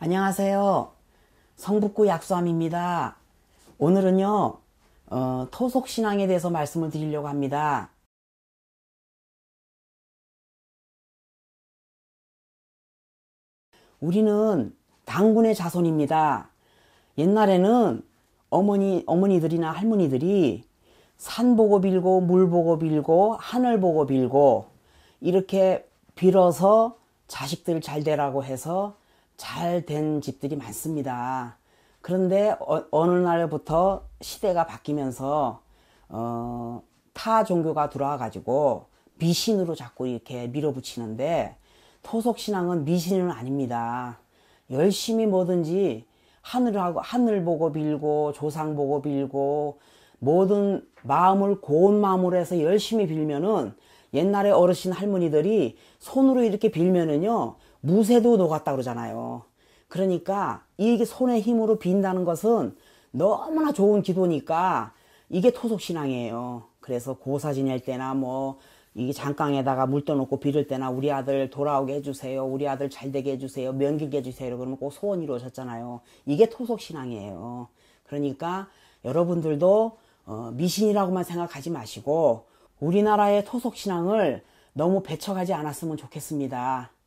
안녕하세요. 성북구 약수함입니다. 오늘은요, 어, 토속신앙에 대해서 말씀을 드리려고 합니다. 우리는 당군의 자손입니다. 옛날에는 어머니, 어머니들이나 할머니들이 산 보고 빌고, 물 보고 빌고, 하늘 보고 빌고, 이렇게 빌어서 자식들 잘 되라고 해서 잘된 집들이 많습니다. 그런데 어, 느 날부터 시대가 바뀌면서 어, 타 종교가 들어와 가지고 미신으로 자꾸 이렇게 밀어붙이는데 토속 신앙은 미신은 아닙니다. 열심히 뭐든지 하늘하고 하늘 보고 빌고 조상 보고 빌고 모든 마음을 고운 마음으로 해서 열심히 빌면은 옛날에 어르신 할머니들이 손으로 이렇게 빌면은요 무쇠도 녹았다 그러잖아요. 그러니까 이게 손의 힘으로 빈다는 것은 너무나 좋은 기도니까 이게 토속신앙이에요. 그래서 고사 지낼 때나 뭐 이게 장강에다가 물 떠놓고 비를 때나 우리 아들 돌아오게 해주세요. 우리 아들 잘 되게 해주세요. 면기게 해주세요. 그러면 꼭 소원 이루어졌잖아요. 이게 토속신앙이에요. 그러니까 여러분들도 어, 미신이라고만 생각하지 마시고 우리나라의 토속신앙을 너무 배척하지 않았으면 좋겠습니다.